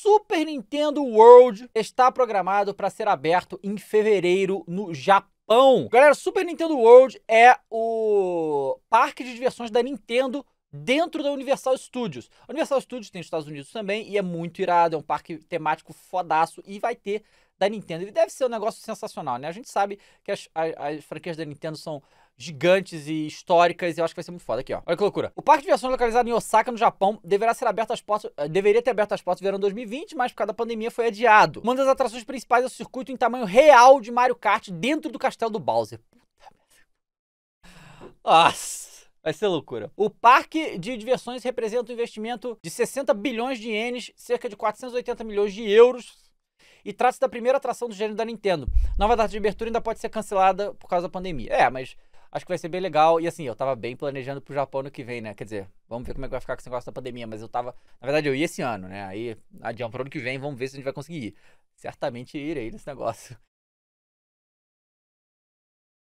Super Nintendo World está programado para ser aberto em fevereiro no Japão. Galera, Super Nintendo World é o parque de diversões da Nintendo dentro da Universal Studios. A Universal Studios tem nos Estados Unidos também e é muito irado, é um parque temático fodaço e vai ter da Nintendo. Ele deve ser um negócio sensacional, né? A gente sabe que as, as, as franquias da Nintendo são gigantes e históricas, e eu acho que vai ser muito foda aqui, ó. Olha que loucura. O parque de diversões localizado em Osaka, no Japão, deverá ser aberto às portas, eh, deveria ter aberto as portas no verão 2020, mas por causa da pandemia foi adiado. Uma das atrações principais é o circuito em tamanho real de Mario Kart dentro do castelo do Bowser. Nossa. Vai ser loucura. O parque de diversões representa um investimento de 60 bilhões de ienes, cerca de 480 milhões de euros, e trata-se da primeira atração do gênero da Nintendo. Nova data de abertura ainda pode ser cancelada por causa da pandemia. É, mas acho que vai ser bem legal. E assim, eu tava bem planejando pro Japão no que vem, né? Quer dizer, vamos ver como é que vai ficar com esse negócio da pandemia. Mas eu tava. Na verdade, eu ia esse ano, né? Aí adianta pro ano que vem, vamos ver se a gente vai conseguir ir. Certamente irei nesse negócio.